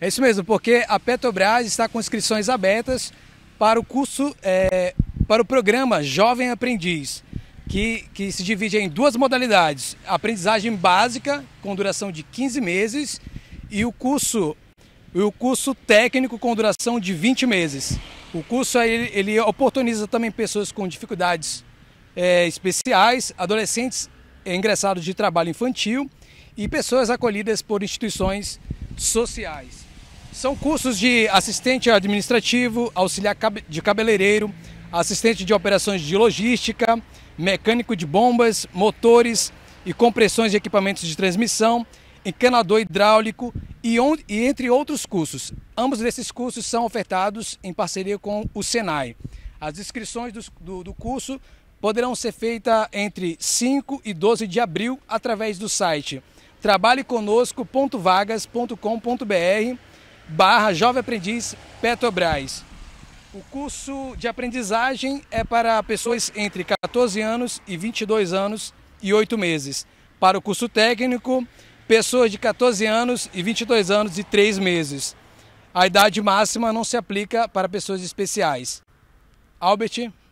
É isso mesmo, porque a Petrobras está com inscrições abertas para o curso, é, para o programa Jovem Aprendiz, que, que se divide em duas modalidades: aprendizagem básica, com duração de 15 meses, e o curso, o curso técnico, com duração de 20 meses. O curso ele, ele oportuniza também pessoas com dificuldades é, especiais, adolescentes é, ingressados de trabalho infantil e pessoas acolhidas por instituições sociais. São cursos de assistente administrativo, auxiliar de cabeleireiro, assistente de operações de logística, mecânico de bombas, motores e compressões de equipamentos de transmissão, encanador hidráulico e, on, e entre outros cursos. Ambos desses cursos são ofertados em parceria com o Senai. As inscrições do, do, do curso poderão ser feitas entre 5 e 12 de abril através do site trabalheconosco.vagas.com.br barra Jovem Aprendiz Petrobras. O curso de aprendizagem é para pessoas entre 14 anos e 22 anos e 8 meses. Para o curso técnico, pessoas de 14 anos e 22 anos e 3 meses. A idade máxima não se aplica para pessoas especiais. Albert?